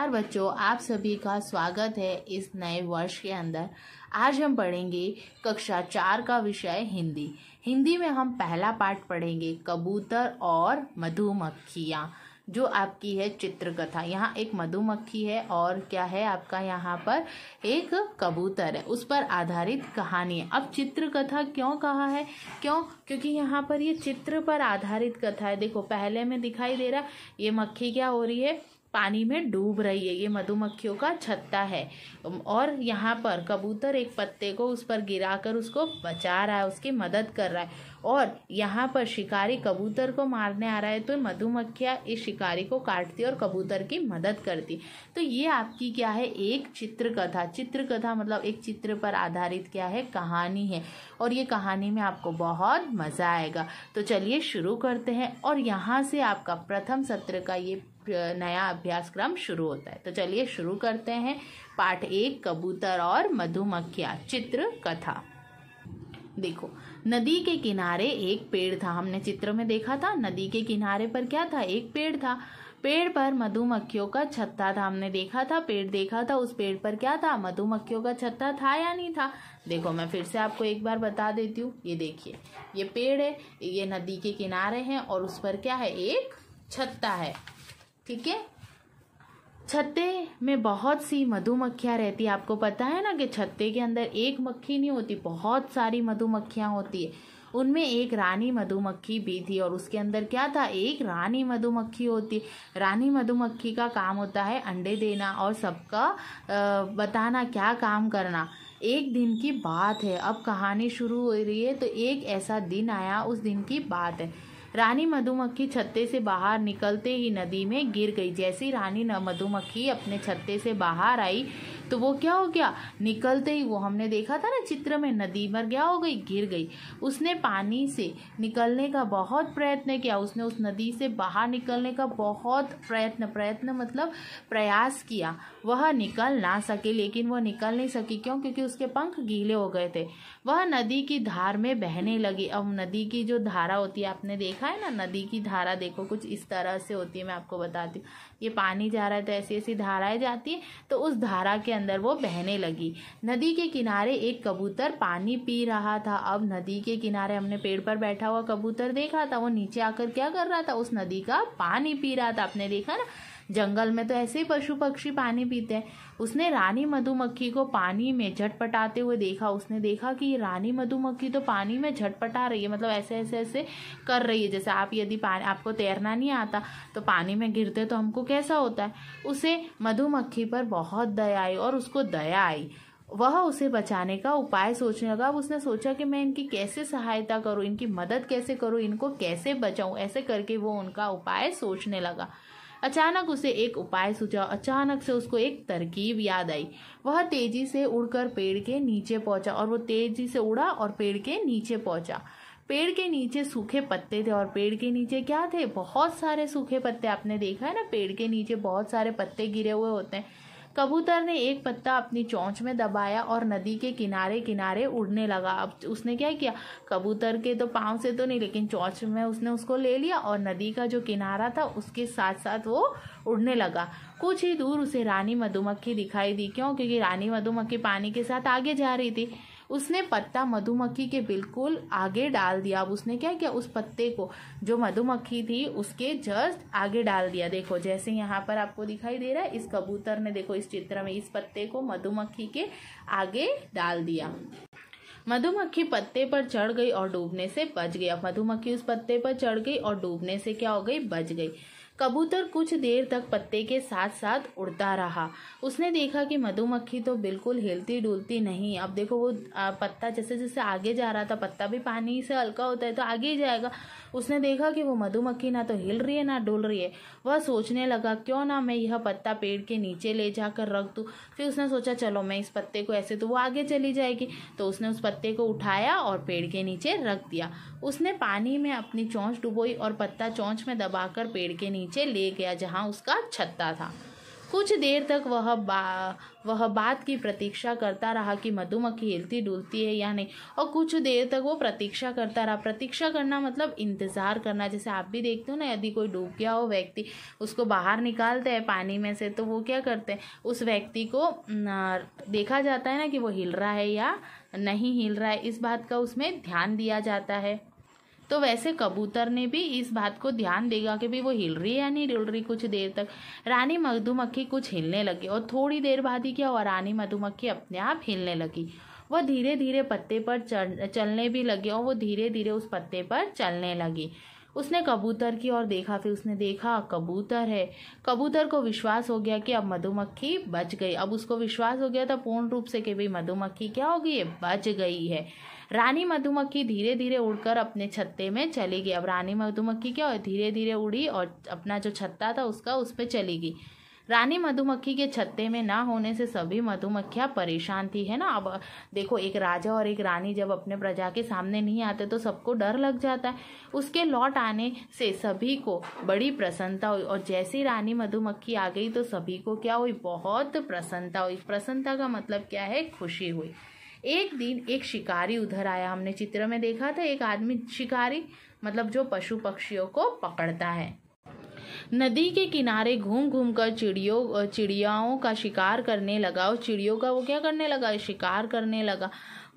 नमस्कार बच्चों आप सभी का स्वागत है इस नए वर्ष के अंदर आज हम पढ़ेंगे कक्षा चार का विषय हिंदी हिंदी में हम पहला पाठ पढ़ेंगे कबूतर और मधुमक्खियाँ जो आपकी है चित्रकथा यहाँ एक मधुमक्खी है और क्या है आपका यहाँ पर एक कबूतर है उस पर आधारित कहानी है अब चित्रकथा क्यों कहा है क्यों क्योंकि यहाँ पर ये चित्र पर आधारित कथा है देखो पहले में दिखाई दे रहा ये मक्खी क्या हो रही है पानी में डूब रही है ये मधुमक्खियों का छत्ता है और यहाँ पर कबूतर एक पत्ते को उस पर गिराकर उसको बचा रहा है उसकी मदद कर रहा है और यहाँ पर शिकारी कबूतर को मारने आ रहा है तो मधुमक्खियाँ इस शिकारी को काटती और कबूतर की मदद करती तो ये आपकी क्या है एक चित्रकथा चित्रकथा मतलब एक चित्र पर आधारित क्या है कहानी है और ये कहानी में आपको बहुत मज़ा आएगा तो चलिए शुरू करते हैं और यहाँ से आपका प्रथम सत्र का ये नया अभ्यासक्रम शुरू होता है तो चलिए शुरू करते हैं पाठ एक कबूतर और मधुमक्खिया चित्र कथा देखो नदी के किनारे एक पेड़ था हमने चित्र में देखा था नदी के किनारे पर क्या था एक पेड़ था पेड़ पर मधुमक्खियों का छत्ता था हमने देखा था पेड़ देखा था उस पेड़ पर क्या था मधुमक्खियों का छत्ता था या नहीं था देखो मैं फिर से आपको एक बार बता देती हूँ ये देखिए ये पेड़ है ये नदी के किनारे है और उस पर क्या है एक छत्ता है ठीक है छत्ते में बहुत सी मधुमक्खियाँ रहती है आपको पता है ना कि छत्ते के अंदर एक मक्खी नहीं होती बहुत सारी मधुमक्खियाँ होती है उनमें एक रानी मधुमक्खी भी थी और उसके अंदर क्या था एक रानी मधुमक्खी होती रानी मधुमक्खी का काम होता है अंडे देना और सबका बताना क्या काम करना एक दिन की बात है अब कहानी शुरू हो रही है तो एक ऐसा दिन आया उस दिन की बात है रानी मधुमक्खी छत्ते से बाहर निकलते ही नदी में गिर गई जैसी रानी मधुमक्खी अपने छत्ते से बाहर आई तो वो क्या हो गया निकलते ही वो हमने देखा था ना चित्र में नदी मर गया हो गई गिर गई उसने पानी से निकलने का बहुत प्रयत्न किया उसने उस नदी से बाहर निकलने का बहुत प्रयत्न प्रयत्न मतलब प्रयास किया वह निकल ना सके लेकिन वह निकल नहीं सकी क्यों क्योंकि उसके पंख गीले हो गए थे वह नदी की धार में बहने लगी अब नदी की जो धारा होती है आपने देखा है ना नदी की धारा देखो कुछ इस तरह से होती है मैं आपको बताती हूँ ये पानी जा रहा है तो ऐसी ऐसी धाराएं जाती है तो उस धारा के अंदर वो बहने लगी नदी के किनारे एक कबूतर पानी पी रहा था अब नदी के किनारे हमने पेड़ पर बैठा हुआ कबूतर देखा था वो नीचे आकर क्या कर रहा था उस नदी का पानी पी रहा था आपने देखा ना जंगल में तो ऐसे ही पशु पक्षी पानी पीते हैं उसने रानी मधुमक्खी को पानी में झटपटाते हुए देखा उसने देखा कि रानी मधुमक्खी तो पानी में झटपटा रही है मतलब ऐसे ऐसे ऐसे कर रही है जैसे आप यदि पानी आपको तैरना नहीं आता तो पानी में गिरते तो हमको कैसा होता है उसे मधुमक्खी पर बहुत दया आई और उसको दया आई वह उसे बचाने का उपाय सोचने लगा अब उसने सोचा कि मैं इनकी कैसे सहायता करूं इनकी मदद कैसे करूं इनको कैसे बचाऊं ऐसे करके वो उनका उपाय सोचने लगा अचानक उसे एक उपाय सूझा अचानक से उसको एक तरकीब याद आई वह तेजी से उड़कर पेड़ के नीचे पहुंचा और वो तेजी से उड़ा और पेड़ के नीचे पहुंचा पेड़ के नीचे सूखे पत्ते थे और पेड़ के नीचे क्या थे बहुत सारे सूखे पत्ते आपने देखा है ना पेड़ के नीचे बहुत सारे पत्ते गिरे हुए होते हैं कबूतर ने एक पत्ता अपनी चोंच में दबाया और नदी के किनारे किनारे उड़ने लगा अब उसने क्या किया कबूतर के तो पाँव से तो नहीं लेकिन चोंच में उसने उसको ले लिया और नदी का जो किनारा था उसके साथ साथ वो उड़ने लगा कुछ ही दूर उसे रानी मधुमक्खी दिखाई दी क्यों क्योंकि रानी मधुमक्खी पानी के साथ आगे जा रही थी उसने पत्ता मधुमक्खी के बिल्कुल आगे डाल दिया अब उसने क्या किया उस पत्ते को जो मधुमक्खी थी उसके जस्ट आगे डाल दिया देखो जैसे यहाँ पर आपको दिखाई दे रहा है इस कबूतर ने देखो इस चित्र में इस पत्ते को मधुमक्खी के आगे डाल दिया मधुमक्खी पत्ते पर चढ़ गई और डूबने से बच गई अब मधुमक्खी उस पत्ते पर चढ़ गई और डूबने से क्या हो गई बच गई कबूतर कुछ देर तक पत्ते के साथ साथ उड़ता रहा उसने देखा कि मधुमक्खी तो बिल्कुल हिलती डुलती नहीं अब देखो वो पत्ता जैसे जैसे आगे जा रहा था पत्ता भी पानी से हल्का होता है तो आगे ही जाएगा उसने देखा कि वो मधुमक्खी ना तो हिल रही है ना डुल रही है वह सोचने लगा क्यों ना मैं यह पत्ता पेड़ के नीचे ले जाकर रख दूँ फिर उसने सोचा चलो मैं इस पत्ते को ऐसे तो वो आगे चली जाएगी तो उसने उस पत्ते को उठाया और पेड़ के नीचे रख दिया उसने पानी में अपनी चोंच डुबोई और पत्ता चौंच में दबाकर पेड़ के नीचे नीचे ले गया जहाँ उसका छत्ता था कुछ देर तक वह बा वह बात की प्रतीक्षा करता रहा कि मधुमक्खी हिलती डुलती है या नहीं और कुछ देर तक वो प्रतीक्षा करता रहा प्रतीक्षा करना मतलब इंतज़ार करना जैसे आप भी देखते हो ना यदि कोई डूब गया हो व्यक्ति उसको बाहर निकालते हैं पानी में से तो वो क्या करते हैं उस व्यक्ति को देखा जाता है ना कि वो हिल रहा है या नहीं हिल रहा है इस बात का उसमें ध्यान दिया जाता है तो वैसे कबूतर ने भी इस बात को ध्यान देगा कि भी वो हिल रही है या नहीं हिल रही कुछ देर तक रानी मधुमक्खी कुछ हिलने लगी और थोड़ी देर बाद ही क्या हुआ रानी मधुमक्खी अपने आप हिलने लगी वह धीरे धीरे पत्ते पर चलने भी लगी और वो धीरे धीरे उस पत्ते पर चलने लगी उसने कबूतर की ओर देखा फिर उसने देखा कबूतर है कबूतर को विश्वास हो गया कि अब मधुमक्खी बच गई अब उसको विश्वास हो गया था पूर्ण रूप से कि भाई मधुमक्खी क्या हो गई है बच गई है रानी मधुमक्खी धीरे धीरे उड़कर अपने छत्ते में चली गई अब रानी मधुमक्खी क्या धीरे धीरे उड़ी और अपना जो छत्ता था उसका उस पर चली गई रानी मधुमक्खी के छत्ते में ना होने से सभी मधुमक्खियाँ परेशान थी है ना अब देखो एक राजा और एक रानी जब अपने प्रजा के सामने नहीं आते तो सबको डर लग जाता है उसके लौट आने से सभी को बड़ी प्रसन्नता हुई और जैसी रानी मधुमक्खी आ गई तो सभी को क्या हुई बहुत प्रसन्नता हुई प्रसन्नता का मतलब क्या है खुशी हुई एक दिन एक शिकारी उधर आया हमने चित्र में देखा था एक आदमी शिकारी मतलब जो पशु पक्षियों को पकड़ता है नदी के किनारे घूम घूम कर चिड़ियों चिड़ियाओं का शिकार करने लगा और चिड़ियों का वो क्या करने लगा शिकार करने लगा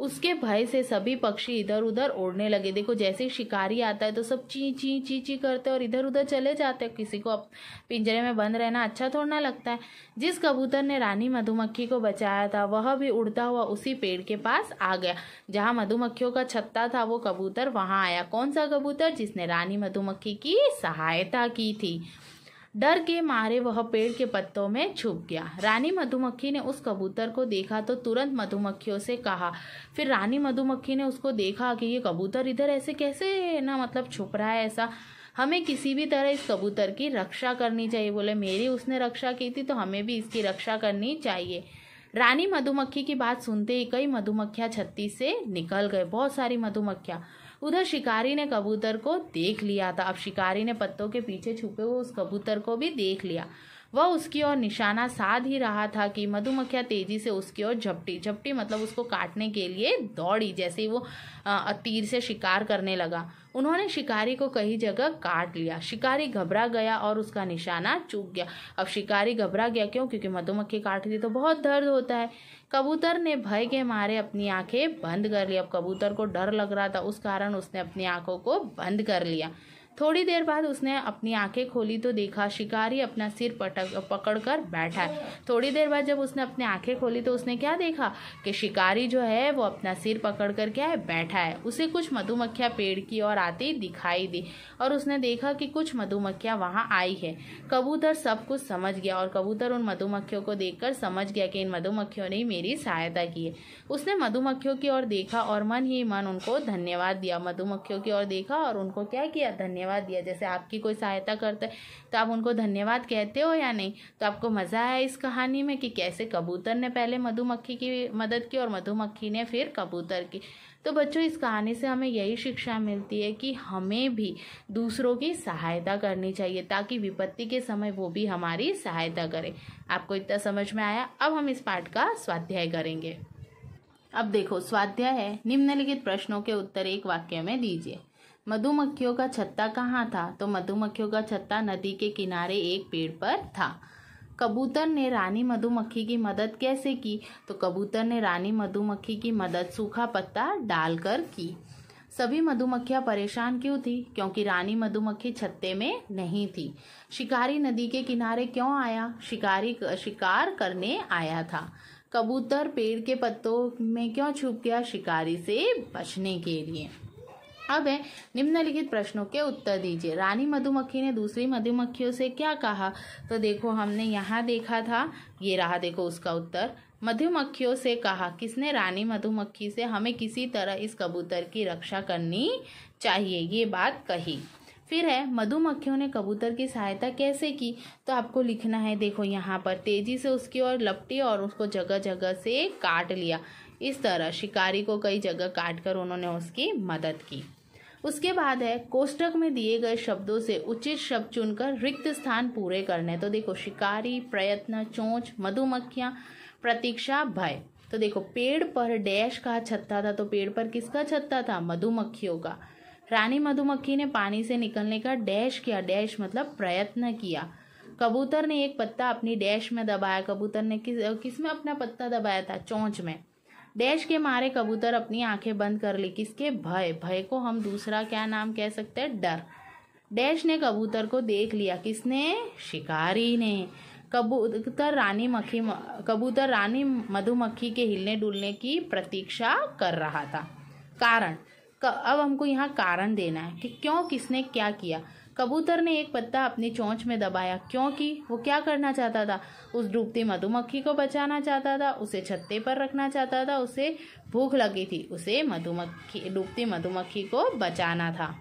उसके भय से सभी पक्षी इधर उधर उड़ने लगे देखो जैसे ही शिकारी आता है तो सब ची ची ची ची करते और इधर उधर चले जाते हैं किसी को अब पिंजरे में बंद रहना अच्छा थोड़ा ना लगता है जिस कबूतर ने रानी मधुमक्खी को बचाया था वह भी उड़ता हुआ उसी पेड़ के पास आ गया जहाँ मधुमक्खियों का छत्ता था वो कबूतर वहाँ आया कौन सा कबूतर जिसने रानी मधुमक्खी की सहायता की थी डर के मारे वह पेड़ के पत्तों में छुप गया रानी मधुमक्खी ने उस कबूतर को देखा तो तुरंत मधुमक्खियों से कहा फिर रानी मधुमक्खी ने उसको देखा कि ये कबूतर इधर ऐसे कैसे ना मतलब छुप रहा है ऐसा हमें किसी भी तरह इस कबूतर की रक्षा करनी चाहिए बोले मेरी उसने रक्षा की थी तो हमें भी इसकी रक्षा करनी चाहिए रानी मधुमक्खी की बात सुनते ही कई मधुमक्खियाँ छत्ती से निकल गए बहुत सारी मधुमक्खियाँ उधर शिकारी ने कबूतर को देख लिया था अब शिकारी ने पत्तों के पीछे छुपे हुए उस कबूतर को भी देख लिया वह उसकी ओर निशाना साध ही रहा था कि मधुमक्खियाँ तेजी से उसकी ओर झपटी झपटी मतलब उसको काटने के लिए दौड़ी जैसे ही वो तीर से शिकार करने लगा उन्होंने शिकारी को कहीं जगह काट लिया शिकारी घबरा गया और उसका निशाना चूक गया अब शिकारी घबरा गया क्यों क्योंकि मधुमक्खी काट दी तो बहुत दर्द होता है कबूतर ने भय के मारे अपनी आंखें बंद कर ली अब कबूतर को डर लग रहा था उस कारण उसने अपनी आंखों को बंद कर लिया थोड़ी देर बाद उसने अपनी आंखें खोली तो देखा शिकारी अपना सिर पटक पकड़ कर बैठा है थोड़ी देर बाद जब उसने अपनी आंखें खोली तो उसने क्या देखा कि शिकारी जो है वो अपना सिर पकड़ कर क्या है बैठा है उसे कुछ मधुमक्खियाँ पेड़ की ओर आती दिखाई दी और उसने देखा कि कुछ मधुमक्खियाँ वहाँ आई है कबूतर सब कुछ समझ गया और कबूतर उन मधुमक्खियों को देख समझ गया कि इन मधुमक्खियों ने मेरी सहायता की है उसने मधुमक्खियों की ओर देखा और मन ही मन उनको धन्यवाद दिया मधुमक्खियों की ओर देखा और उनको क्या किया धन्यवाद धन्यवाद दिया जैसे आपकी कोई सहायता करता है तो आप उनको धन्यवाद कहते हो या नहीं तो आपको मज़ा आया इस कहानी में कि कैसे कबूतर ने पहले मधुमक्खी की मदद की और मधुमक्खी ने फिर कबूतर की तो बच्चों इस कहानी से हमें यही शिक्षा मिलती है कि हमें भी दूसरों की सहायता करनी चाहिए ताकि विपत्ति के समय वो भी हमारी सहायता करे आपको इतना समझ में आया अब हम इस पाठ का स्वाध्याय करेंगे अब देखो स्वाध्याय है निम्नलिखित प्रश्नों के उत्तर एक वाक्य में दीजिए मधुमक्खियों का छत्ता कहाँ था तो मधुमक्खियों का छत्ता नदी के किनारे एक पेड़ पर था कबूतर ने रानी मधुमक्खी की मदद कैसे की तो कबूतर ने रानी मधुमक्खी की मदद सूखा पत्ता डालकर की सभी मधुमक्खियां परेशान क्यों थी क्योंकि रानी मधुमक्खी छत्ते में नहीं थी शिकारी नदी के किनारे क्यों आया शिकारी शिकार करने आया था कबूतर पेड़ के पत्तों में क्यों छुप गया शिकारी से बचने के लिए अब है निम्नलिखित प्रश्नों के उत्तर दीजिए रानी मधुमक्खी ने दूसरी मधुमक्खियों से क्या कहा तो देखो हमने यहाँ देखा था ये रहा देखो उसका उत्तर मधुमक्खियों से कहा किसने रानी मधुमक्खी से हमें किसी तरह इस कबूतर की रक्षा करनी चाहिए ये बात कही फिर है मधुमक्खियों ने कबूतर की सहायता कैसे की तो आपको लिखना है देखो यहाँ पर तेजी से उसकी ओर लपटी और उसको जगह जगह से काट लिया इस तरह शिकारी को कई जगह काट कर उन्होंने उसकी मदद की उसके बाद है कोष्टक में दिए गए शब्दों से उचित शब्द चुनकर रिक्त स्थान पूरे करने तो देखो शिकारी प्रयत्न चोंच मधुमक्खियां प्रतीक्षा भय तो देखो पेड़ पर डैश का छत्ता था तो पेड़ पर किसका छत्ता था मधुमक्खियों का रानी मधुमक्खी ने पानी से निकलने का डैश किया डैश मतलब प्रयत्न किया कबूतर ने एक पत्ता अपनी डैश में दबाया कबूतर ने किस किस में अपना पत्ता दबाया था चोंच में डैश के मारे कबूतर अपनी आंखें बंद कर ली किसके भय भय को हम दूसरा क्या नाम कह सकते हैं डर डैश ने कबूतर को देख लिया किसने शिकारी ने कबूतर रानी मक्खी कबूतर रानी मधुमक्खी के हिलने डुलने की प्रतीक्षा कर रहा था कारण अब हमको यहाँ कारण देना है कि क्यों किसने क्या किया कबूतर ने एक पत्ता अपनी चोंच में दबाया क्योंकि वो क्या करना चाहता था उस डूबती मधुमक्खी को बचाना चाहता था उसे छत्ते पर रखना चाहता था उसे भूख लगी थी उसे मधुमक्खी डूबती मधुमक्खी को बचाना था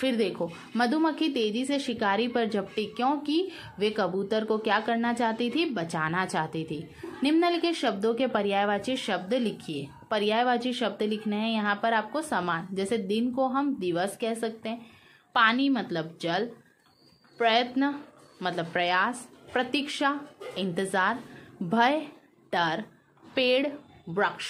फिर देखो मधुमक्खी तेजी से शिकारी पर झपटी क्योंकि वे कबूतर को क्या करना चाहती थी बचाना चाहती थी निम्नलिखित शब्दों के पर्यायवाची शब्द लिखिए पर्यायवाची शब्द लिखने हैं यहाँ पर आपको समान जैसे दिन को हम दिवस कह सकते हैं पानी मतलब जल प्रयत्न मतलब प्रयास प्रतीक्षा इंतज़ार भय डर पेड़ वृक्ष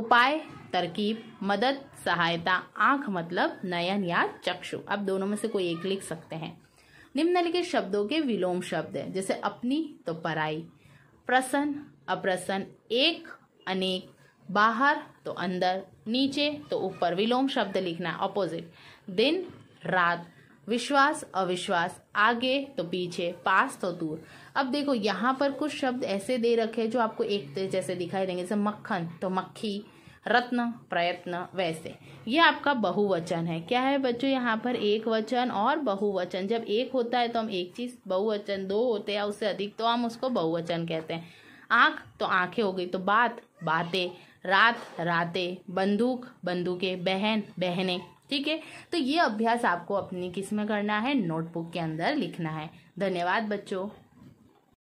उपाय तरकीब मदद सहायता आंख मतलब नयन या चक्षु अब दोनों में से कोई एक लिख सकते हैं निम्नलिखित शब्दों के विलोम शब्द हैं जैसे अपनी तो पराई प्रसन्न अप्रसन्न एक अनेक बाहर तो अंदर नीचे तो ऊपर विलोम शब्द लिखना ऑपोजिट दिन रात विश्वास अविश्वास आगे तो पीछे पास तो दूर अब देखो यहाँ पर कुछ शब्द ऐसे दे रखे हैं जो आपको एक जैसे दिखाई देंगे जैसे मक्खन तो मक्खी रत्न प्रयत्न वैसे यह आपका बहुवचन है क्या है बच्चों यहाँ पर एक वचन और बहुवचन जब एक होता है तो हम एक चीज बहुवचन दो होते हैं उससे अधिक तो हम उसको बहुवचन कहते हैं आंख तो आंखें हो गई तो बात बातें रात रातें बंदूक बंदूकें बहन बहने ठीक है तो ये अभ्यास आपको अपनी किस में करना है नोटबुक के अंदर लिखना है धन्यवाद बच्चों